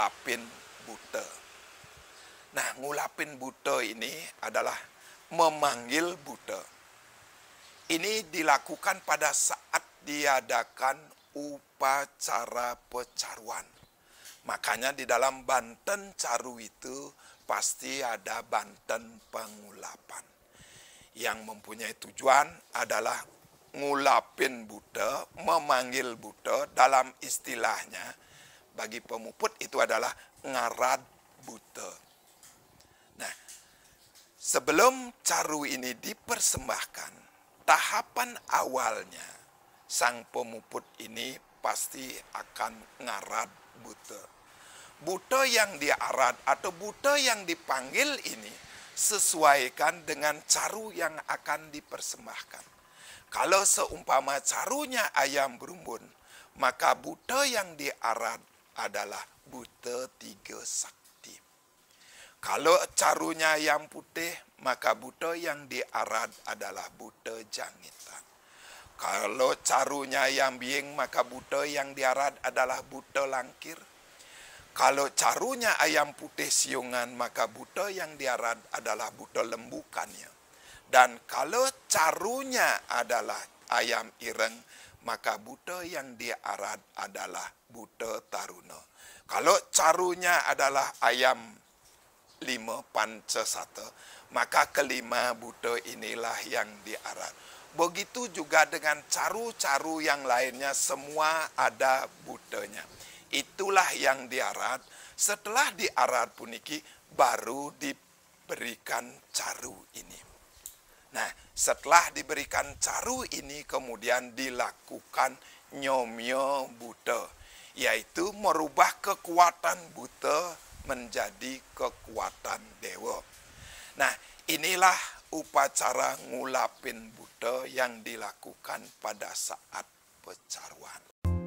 ngulapin buta. Nah, ngulapin buta ini adalah memanggil buta. Ini dilakukan pada saat diadakan upacara pecaruan. Makanya di dalam Banten Caru itu pasti ada Banten pengulapan. Yang mempunyai tujuan adalah ngulapin buta, memanggil buta dalam istilahnya bagi pemuput itu adalah ngarad buta. Nah, sebelum caru ini dipersembahkan, tahapan awalnya sang pemuput ini pasti akan ngarad buta. Buta yang diarad atau buta yang dipanggil ini sesuaikan dengan caru yang akan dipersembahkan. Kalau seumpama carunya ayam berumbun, maka buta yang diarad adalah buta tiga sakti. Kalau carunya yang putih, maka buta yang diarad adalah buta jangitan. Kalau carunya yang biing, maka buta yang diarad adalah buta langkir. Kalau carunya ayam putih siungan, maka buta yang diarad adalah buta lembukannya. Dan kalau carunya adalah ayam ireng, maka buta yang dia adalah buta taruna. Kalau carunya adalah ayam lima panca satu, maka kelima buta inilah yang diarat. Begitu juga dengan caru-caru yang lainnya, semua ada butanya. Itulah yang diarat. Setelah diarat puniki, baru diberikan caru ini. Nah, setelah diberikan caru ini kemudian dilakukan nyomyo buta, yaitu merubah kekuatan buta menjadi kekuatan dewa. Nah, inilah upacara ngulapin buta yang dilakukan pada saat pecaruan.